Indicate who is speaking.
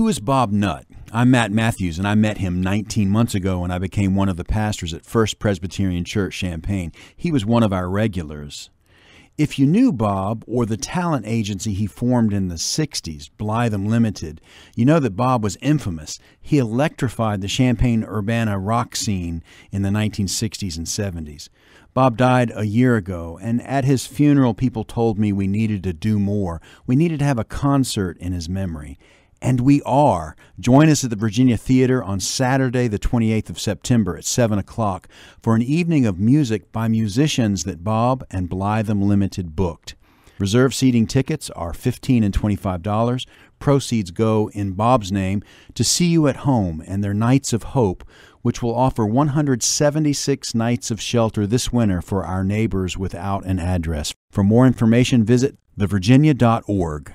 Speaker 1: Who is Bob Nutt? I'm Matt Matthews, and I met him 19 months ago when I became one of the pastors at First Presbyterian Church, Champaign. He was one of our regulars. If you knew Bob or the talent agency he formed in the 60s, Blytham Limited, you know that Bob was infamous. He electrified the Champaign Urbana rock scene in the 1960s and 70s. Bob died a year ago, and at his funeral, people told me we needed to do more. We needed to have a concert in his memory and we are. Join us at the Virginia Theater on Saturday, the 28th of September at 7 o'clock for an evening of music by musicians that Bob and Blytham Limited booked. Reserve seating tickets are $15 and $25. Proceeds go in Bob's name to See You at Home and their Nights of Hope, which will offer 176 nights of shelter this winter for our neighbors without an address. For more information, visit thevirginia.org.